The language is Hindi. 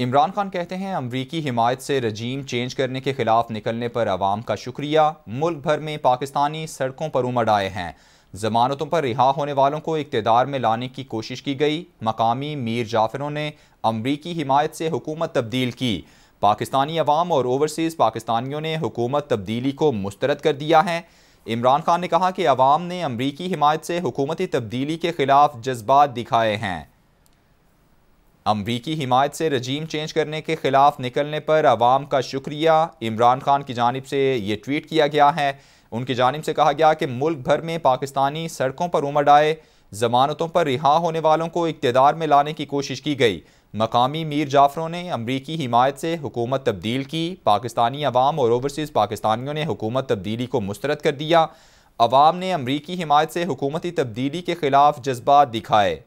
इमरान खान कहते हैं अमरीकी हिमायत से रजीम चेंज करने के खिलाफ निकलने पर आवाम का शुक्रिया मुल्क भर में पाकिस्तानी सड़कों पर उमड़ आए हैं जमानतों पर रिहा होने वालों को इकतदार में लाने की कोशिश की गई मकामी मीर जाफरों ने अमरीकी हिमायत से हुकूमत तब्दील की पाकिस्तानी अवाम और ओवरसीज़ पाकिस्तानियों ने हुकूमत तब्दीली को मुस्तरद कर दिया है इमरान खान ने कहा कि अवाम ने अमरीकी हिमायत से हुकूमती तब्दीली के खिलाफ जज्बात दिखाए हैं अमरीकी हिमायत से रजीम चेंज करने के खिलाफ निकलने पर आवाम का शुक्रिया इमरान खान की जानब से ये ट्वीट किया गया है उनकी जानब से कहा गया कि मुल्क भर में पाकिस्तानी सड़कों पर उमड़ आए जमानतों पर रिहा होने वालों को इकतदार में लाने की कोशिश की गई मकामी मीर जाफरों ने अमरीकी हिमायत से हुकूमत तब्दील की पाकिस्तानी अवाम और ओवरसीज़ पाकिस्तानियों ने हुकूमत तब्दीली को मुस्रद कर दिया अवाम ने अमरीकी हिमायत से हुकूमती तब्दीली के खिलाफ जज्बात दिखाए